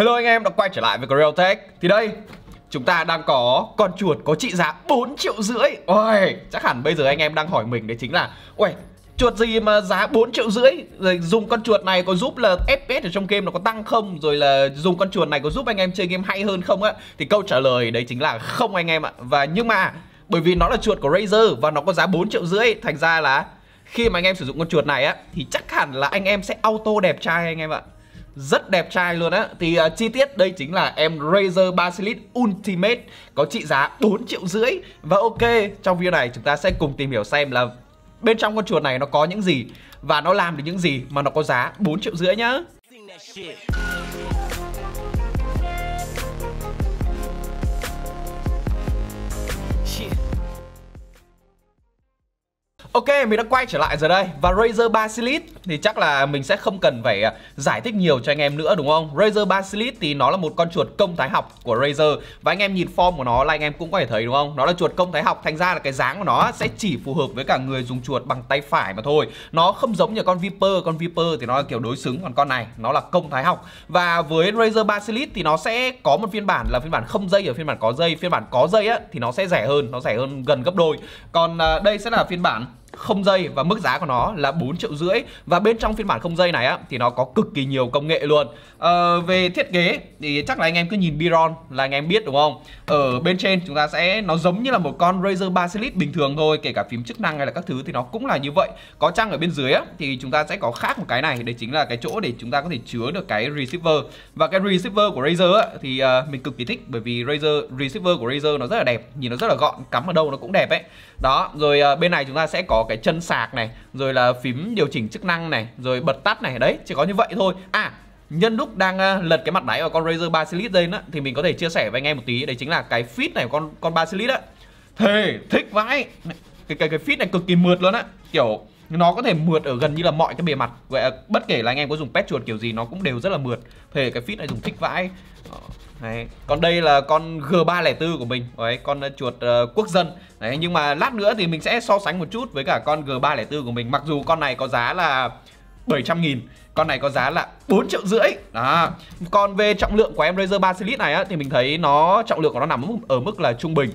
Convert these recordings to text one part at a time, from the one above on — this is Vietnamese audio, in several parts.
Hello anh em đã quay trở lại với Real Tech Thì đây, chúng ta đang có con chuột có trị giá 4 triệu rưỡi Ôi, chắc hẳn bây giờ anh em đang hỏi mình đấy chính là Ôi, chuột gì mà giá 4 triệu rưỡi Rồi dùng con chuột này có giúp là FPS ở trong game nó có tăng không Rồi là dùng con chuột này có giúp anh em chơi game hay hơn không á Thì câu trả lời đấy chính là không anh em ạ Và nhưng mà bởi vì nó là chuột của Razer và nó có giá 4 triệu rưỡi Thành ra là khi mà anh em sử dụng con chuột này á Thì chắc hẳn là anh em sẽ auto đẹp trai anh em ạ rất đẹp trai luôn á Thì uh, chi tiết đây chính là em Razer Basilisk Ultimate Có trị giá 4 triệu rưỡi Và ok, trong video này chúng ta sẽ cùng tìm hiểu xem là Bên trong con chuột này nó có những gì Và nó làm được những gì mà nó có giá 4 triệu rưỡi nhá Ok, mình đã quay trở lại rồi đây Và Razer Basilisk thì chắc là mình sẽ không cần phải à, giải thích nhiều cho anh em nữa đúng không? Razer Basilisk thì nó là một con chuột công thái học của Razer Và anh em nhìn form của nó là anh em cũng có thể thấy đúng không? Nó là chuột công thái học, thành ra là cái dáng của nó sẽ chỉ phù hợp với cả người dùng chuột bằng tay phải mà thôi Nó không giống như con Viper, con Viper thì nó là kiểu đối xứng Còn con này nó là công thái học Và với Razer Basilisk thì nó sẽ có một phiên bản là phiên bản không dây và phiên bản có dây Phiên bản có dây á thì nó sẽ rẻ hơn, nó rẻ hơn gần gấp đôi Còn à, đây sẽ là phiên bản không dây và mức giá của nó là 4 triệu rưỡi và bên trong phiên bản không dây này á thì nó có cực kỳ nhiều công nghệ luôn à, về thiết kế thì chắc là anh em cứ nhìn Biron là anh em biết đúng không ở bên trên chúng ta sẽ nó giống như là một con Razer Basilisk bình thường thôi kể cả phím chức năng hay là các thứ thì nó cũng là như vậy có chăng ở bên dưới á thì chúng ta sẽ có khác một cái này đây chính là cái chỗ để chúng ta có thể chứa được cái receiver và cái receiver của Razer á, thì uh, mình cực kỳ thích bởi vì Razer receiver của Razer nó rất là đẹp nhìn nó rất là gọn cắm ở đâu nó cũng đẹp ấy đó rồi uh, bên này chúng ta sẽ có cái chân sạc này rồi là phím điều chỉnh chức năng này rồi bật tắt này đấy chỉ có như vậy thôi à nhân lúc đang ờ, lật cái mặt đáy của con Razer 3 series lên á thì mình có thể chia sẻ với anh em một tí đấy chính là cái fit này của con con 3 series á thề thích vãi cái cái cái fit này cực kỳ mượt luôn á kiểu nó có thể mượt ở gần như là mọi cái bề mặt vậy ờ, bất kể là anh em có dùng pet chuột kiểu gì nó cũng đều rất là mượt thề cái fit này dùng thích vãi ờ. Đấy. Còn đây là con G304 của mình Đấy, Con ờ, chuột uh, quốc dân Đấy, Nhưng mà lát nữa thì mình sẽ so sánh một chút với cả con G304 của mình Mặc dù con này có giá là 700 nghìn Con này có giá là 4 triệu rưỡi Đó. Còn về trọng lượng của em Razer 3 Series này á, Thì mình thấy nó trọng lượng của nó nằm ở mức là trung bình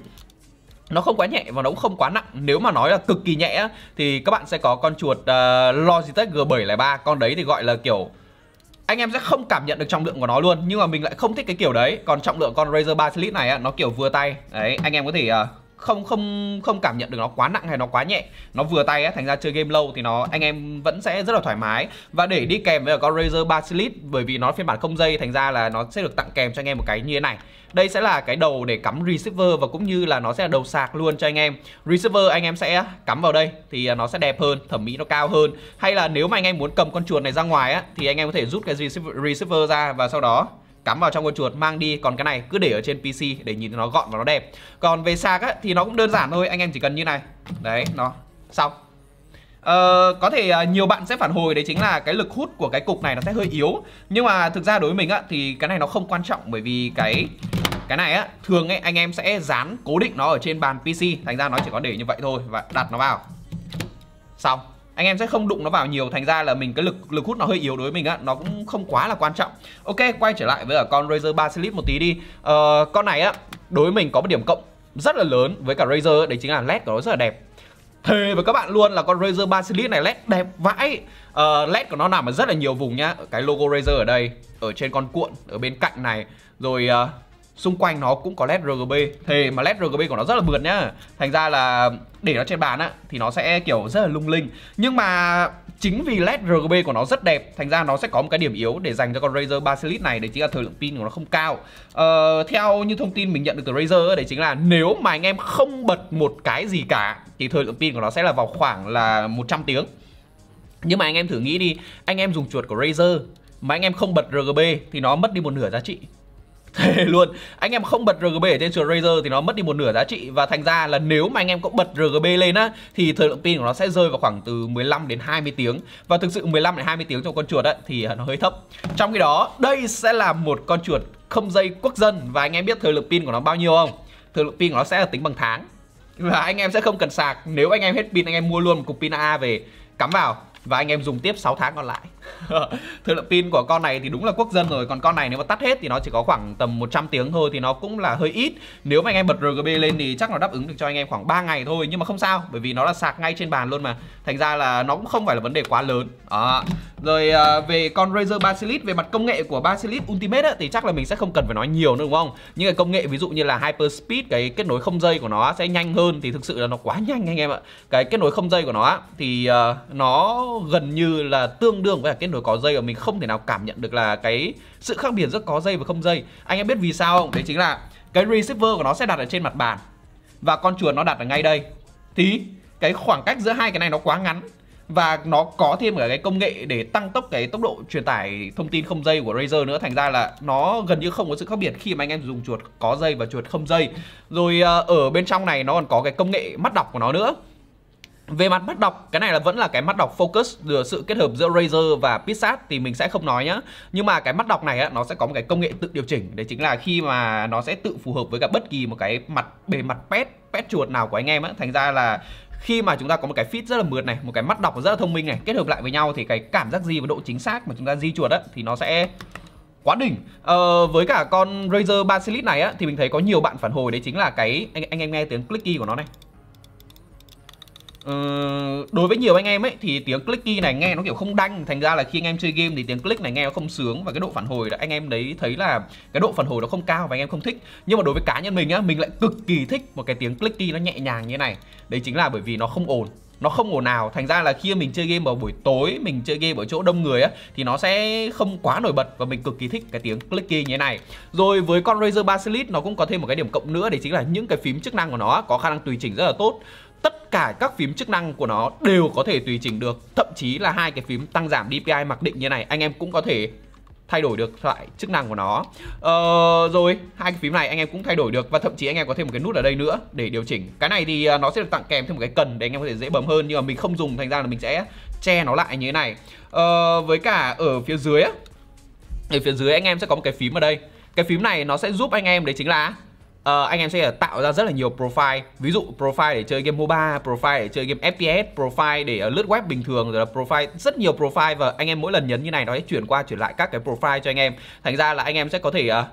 nó không quá nhẹ và nó cũng không quá nặng Nếu mà nói là cực kỳ nhẹ á, Thì các bạn sẽ có con chuột uh, Logitech G703 Con đấy thì gọi là kiểu anh em sẽ không cảm nhận được trọng lượng của nó luôn nhưng mà mình lại không thích cái kiểu đấy còn trọng lượng con Razer 3 lít này á, nó kiểu vừa tay đấy anh em có thể uh, không không không cảm nhận được nó quá nặng hay nó quá nhẹ nó vừa tay ấy, thành ra chơi game lâu thì nó anh em vẫn sẽ rất là thoải mái và để đi kèm với con Razer Basilisk bởi vì nó phiên bản không dây thành ra là nó sẽ được tặng kèm cho anh em một cái như thế này đây sẽ là cái đầu để cắm receiver và cũng như là nó sẽ là đầu sạc luôn cho anh em receiver anh em sẽ cắm vào đây thì nó sẽ đẹp hơn thẩm mỹ nó cao hơn hay là nếu mà anh em muốn cầm con chuột này ra ngoài á thì anh em có thể rút cái receiver ra và sau đó cắm vào trong con chuột mang đi còn cái này cứ để ở trên PC để nhìn nó gọn và nó đẹp còn về sạc á, thì nó cũng đơn giản thôi anh em chỉ cần như này đấy nó xong Ờ, có thể à, nhiều bạn sẽ phản hồi đấy chính là cái lực hút của cái cục này nó sẽ hơi yếu nhưng mà thực ra đối với mình á thì cái này nó không quan trọng bởi vì cái cái này á thường ấy anh em sẽ dán cố định nó ở trên bàn PC thành ra nó chỉ có để như vậy thôi và đặt nó vào xong anh em sẽ không đụng nó vào nhiều thành ra là mình cái lực lực hút nó hơi yếu đối với mình á nó cũng không quá là quan trọng ok quay trở lại với ở con razer 3 slip một tí đi ờ, con này á đối với mình có một điểm cộng rất là lớn với cả razer đấy chính là led của nó rất là đẹp thề với các bạn luôn là con razer 3 series này led đẹp vãi uh, led của nó nằm ở rất là nhiều vùng nhá cái logo razer ở đây ở trên con cuộn ở bên cạnh này rồi uh, xung quanh nó cũng có led RGB Thề mà led RGB của nó rất là mượt nhá Thành ra là để nó trên bàn á thì nó sẽ kiểu rất là lung linh Nhưng mà chính vì led RGB của nó rất đẹp Thành ra nó sẽ có một cái điểm yếu để dành cho con Razer Basilisk này Đấy chính là thời lượng pin của nó không cao ờ, Theo như thông tin mình nhận được từ Razer Đấy chính là nếu mà anh em không bật một cái gì cả Thì thời lượng pin của nó sẽ là vào khoảng là 100 tiếng Nhưng mà anh em thử nghĩ đi Anh em dùng chuột của Razer mà anh em không bật RGB thì nó mất đi một nửa giá trị thề luôn anh em không bật RGB ở trên sườn Razer thì nó mất đi một nửa giá trị và thành ra là nếu mà anh em có bật RGB lên á thì thời lượng pin của nó sẽ rơi vào khoảng từ 15 đến 20 tiếng và thực sự 15 đến 20 tiếng cho con chuột á thì nó hơi thấp trong khi đó đây sẽ là một con chuột không dây quốc dân và anh em biết thời lượng pin của nó bao nhiêu không thời lượng pin của nó sẽ là tính bằng tháng và anh em sẽ không cần sạc nếu anh em hết pin anh em mua luôn một cục pin AA về cắm vào và anh em dùng tiếp 6 tháng còn lại Thời lượng pin của con này thì đúng là quốc dân rồi Còn con này nếu mà tắt hết thì nó chỉ có khoảng tầm 100 tiếng thôi Thì nó cũng là hơi ít Nếu mà anh em bật RGB lên thì chắc nó đáp ứng được cho anh em khoảng 3 ngày thôi Nhưng mà không sao Bởi vì nó là sạc ngay trên bàn luôn mà Thành ra là nó cũng không phải là vấn đề quá lớn Đó à. Rồi à, về con Razer Basilisk về mặt công nghệ của Basilisk Ultimate ấy, thì chắc là mình sẽ không cần phải nói nhiều nữa đúng không? Những cái công nghệ ví dụ như là Hyper Speed cái kết nối không dây của nó sẽ nhanh hơn thì thực sự là nó quá nhanh anh em ạ. Cái kết nối không dây của nó thì uh, nó gần như là tương đương với kết nối có dây và mình không thể nào cảm nhận được là cái sự khác biệt giữa có dây và không dây. Anh em biết vì sao không? Đấy chính là cái receiver của nó sẽ đặt ở trên mặt bàn và con chuột nó đặt ở ngay đây. Thì cái khoảng cách giữa hai cái này nó quá ngắn và nó có thêm cả cái công nghệ để tăng tốc cái tốc độ truyền tải thông tin không dây của Razer nữa thành ra là nó gần như không có sự khác biệt khi mà anh em dùng chuột có dây và chuột không dây rồi à, ở bên trong này nó còn có cái công nghệ mắt đọc của nó nữa về mặt mắt đọc, cái này là vẫn là cái mắt đọc focus được sự kết hợp giữa Razer và Pixart thì mình sẽ không nói nhá. Nhưng mà cái mắt đọc này á, nó sẽ có một cái công nghệ tự điều chỉnh, đấy chính là khi mà nó sẽ tự phù hợp với cả bất kỳ một cái mặt bề mặt pet pet chuột nào của anh em á, thành ra là khi mà chúng ta có một cái fit rất là mượt này một cái mắt đọc rất là thông minh này kết hợp lại với nhau thì cái cảm giác gì và độ chính xác mà chúng ta di chuột á thì nó sẽ quá đỉnh ờ, với cả con Razer Basilisk này á thì mình thấy có nhiều bạn phản hồi đấy chính là cái anh anh em nghe tiếng clicky của nó này Ờ, đối với nhiều anh em ấy thì tiếng clicky này nghe nó kiểu không đanh thành ra là khi anh em chơi game thì tiếng click này nghe nó không sướng và cái độ phản hồi đó anh em đấy thấy là cái độ phản hồi nó không cao và anh em không thích nhưng mà đối với cá nhân mình á mình lại cực kỳ thích một cái tiếng clicky nó nhẹ nhàng như này đấy chính là bởi vì nó không ồn nó không ồn nào thành ra là khi mình chơi game vào buổi tối mình chơi game ở chỗ đông người á thì nó sẽ không quá nổi bật và mình cực kỳ thích cái tiếng clicky như thế này rồi với con razer basilis nó cũng có thêm một cái điểm cộng nữa đấy chính là những cái phím chức năng của nó có khả năng tùy chỉnh rất là tốt tất cả các phím chức năng của nó đều có thể tùy chỉnh được thậm chí là hai cái phím tăng giảm DPI mặc định như này anh em cũng có thể thay đổi được lại chức năng của nó ờ, rồi hai cái phím này anh em cũng thay đổi được và thậm chí anh em có thêm một cái nút ở đây nữa để điều chỉnh cái này thì ờ, nó sẽ được tặng kèm thêm một cái cần để anh em có thể dễ bấm hơn nhưng mà mình không dùng thành ra là mình sẽ che nó lại như thế này ờ, với cả ở phía dưới ở phía dưới anh em sẽ có một cái phím ở đây cái phím này nó sẽ giúp anh em đấy chính là uh, anh em sẽ tạo ra rất là nhiều profile ví dụ profile để chơi game MOBA, profile để chơi game FPS, profile để ờ, lướt web bình thường rồi là profile rất nhiều profile và anh em mỗi lần nhấn như này nó sẽ chuyển qua chuyển lại các cái profile cho anh em. Thành ra là anh em sẽ có thể uh,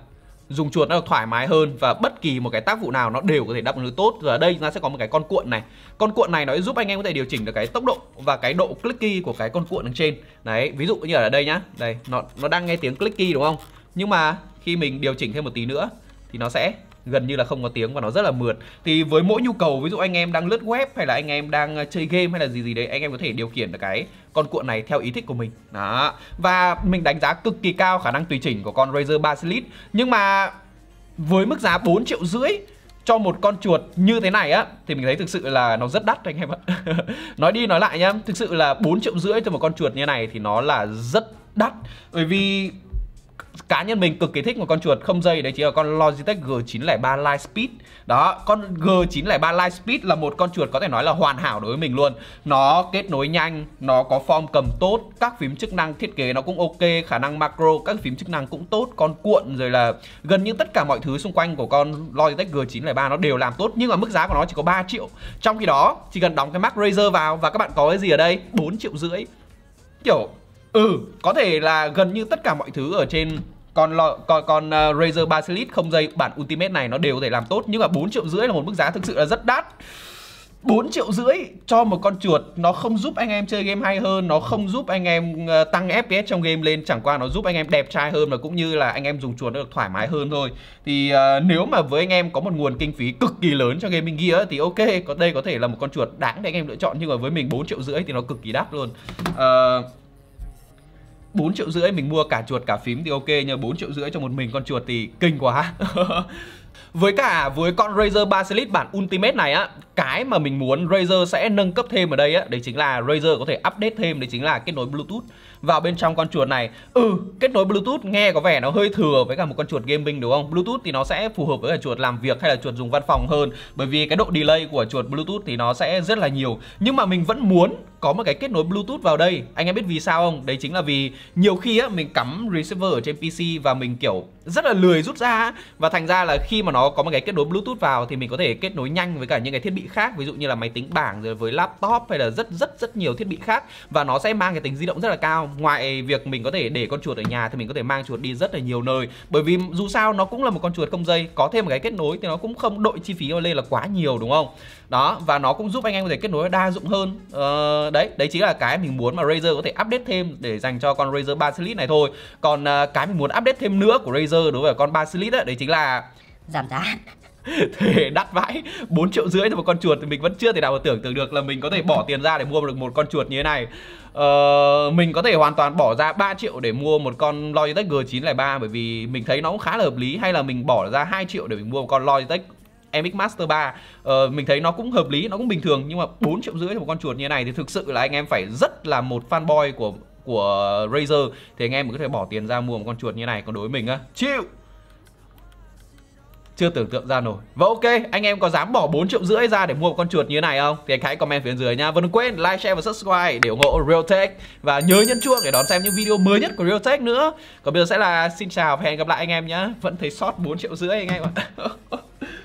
dùng chuột nó được thoải mái hơn và bất kỳ một cái tác vụ nào nó đều có thể đáp ứng được tốt. Rồi ở đây nó sẽ có một cái con cuộn này. Con cuộn này nó giúp anh em có thể điều chỉnh được cái tốc độ và cái độ clicky của cái con cuộn ở trên. Đấy, ví dụ như ở đây nhá. Đây, nó nó đang nghe tiếng clicky đúng không? Nhưng mà khi mình điều chỉnh thêm một tí nữa thì nó sẽ gần như là không có tiếng và nó rất là mượt thì với mỗi nhu cầu ví dụ anh em đang lướt web hay là anh em đang ờ, chơi game hay là gì gì đấy anh em có thể điều khiển được cái con cuộn này theo ý thích của mình đó và mình đánh giá cực kỳ cao khả năng tùy chỉnh của con Razer Basilisk nhưng mà với mức giá 4 triệu rưỡi cho một con chuột như thế này á thì mình thấy thực sự là nó rất đắt anh em ạ nói đi nói lại nhá thực sự là 4 triệu rưỡi cho một con chuột như này thì nó là rất đắt bởi vì cá nhân mình cực kỳ thích một con chuột không dây đấy chính là con Logitech G903 Speed đó con G903 Speed là một con chuột có thể nói là hoàn hảo đối với mình luôn nó kết nối nhanh nó có form cầm tốt các phím chức năng thiết kế nó cũng ok khả năng macro các phím chức năng cũng tốt con cuộn rồi là gần như tất cả mọi thứ xung quanh của con Logitech G903 nó đều làm tốt nhưng mà mức giá của nó chỉ có 3 triệu trong khi đó chỉ cần đóng cái Mac Razer vào và các bạn có cái gì ở đây 4 triệu rưỡi kiểu Ừ, có thể là gần như tất cả mọi thứ ở trên còn lo còn còn uh, ờ, Razer Basilisk không dây bản Ultimate này nó đều có thể làm tốt nhưng mà 4 triệu rưỡi là một mức giá thực sự là rất đắt. 4 triệu rưỡi cho một con chuột nó không giúp anh em chơi game hay hơn, nó không giúp anh em uh, tăng FPS trong game lên, chẳng qua nó giúp anh em đẹp trai hơn và cũng như là anh em dùng chuột được thoải mái hơn thôi. Thì uh, nếu mà với anh em có một nguồn kinh phí cực kỳ lớn cho gaming gear thì ok, có đây có thể là một con chuột đáng để anh em lựa chọn nhưng mà với mình 4 triệu rưỡi thì nó cực kỳ đắt luôn. Uh, 4 triệu rưỡi mình mua cả chuột cả phím thì ok nhưng 4 triệu rưỡi cho một mình con chuột thì kinh quá với cả với con Razer Basilisk bản Ultimate này á cái mà mình muốn Razer sẽ nâng cấp thêm ở đây á, đấy chính là Razer có thể update thêm đấy chính là kết nối Bluetooth vào bên trong con chuột này. Ừ, kết nối Bluetooth nghe có vẻ nó hơi thừa với cả một con chuột gaming đúng không? Bluetooth thì nó sẽ phù hợp với cả chuột làm việc hay là chuột dùng văn phòng hơn bởi vì cái độ delay của chuột Bluetooth thì nó sẽ rất là nhiều. Nhưng mà mình vẫn muốn có một cái kết nối Bluetooth vào đây. Anh em biết vì sao không? Đấy chính là vì nhiều khi á mình cắm receiver ở trên PC và mình kiểu rất là lười rút ra và thành ra là khi mà nó có một cái kết nối Bluetooth vào thì mình có thể kết nối nhanh với cả những cái thiết bị khác ví dụ như là máy tính bảng rồi với laptop hay là rất rất rất nhiều thiết bị khác và nó sẽ mang cái tính di động rất là cao ngoài việc mình có thể để con chuột ở nhà thì mình có thể mang chuột đi rất là nhiều nơi bởi vì dù sao nó cũng là một con chuột không dây có thêm một cái kết nối thì nó cũng không đội chi phí lên là quá nhiều đúng không đó và nó cũng giúp anh em có thể kết nối đa dụng hơn ờ, đấy đấy chính là cái mình muốn mà Razer có thể update thêm để dành cho con Razer 3 series này thôi còn uh, cái mình muốn update thêm nữa của Razer đối với con 3 series đấy chính là giảm giá thể đắt vãi 4 triệu rưỡi cho một con chuột thì mình vẫn chưa thể nào mà tưởng tượng được là mình có thể bỏ tiền ra để mua được một con chuột như thế này ờ, mình có thể hoàn toàn bỏ ra 3 triệu để mua một con Logitech G903 bởi vì mình thấy nó cũng khá là hợp lý hay là mình bỏ ra 2 triệu để mình mua một con Logitech MX Master 3 ờ, Mình thấy nó cũng hợp lý, nó cũng bình thường Nhưng mà 4 triệu rưỡi cho một con chuột như thế này Thì thực sự là anh em phải rất là một fanboy của của Razer Thì anh em mới có thể bỏ tiền ra mua một con chuột như này Còn đối với mình á, chịu chưa tưởng tượng ra nổi và ok anh em có dám bỏ 4 triệu rưỡi ra để mua một con chuột như thế này không thì anh hãy comment phía dưới nha và đừng quên like share và subscribe để ủng hộ Realtech và nhớ nhấn chuông để đón xem những video mới nhất của Realtech nữa còn bây giờ sẽ là xin chào và hẹn gặp lại anh em nhé vẫn thấy sót 4 triệu rưỡi anh em ạ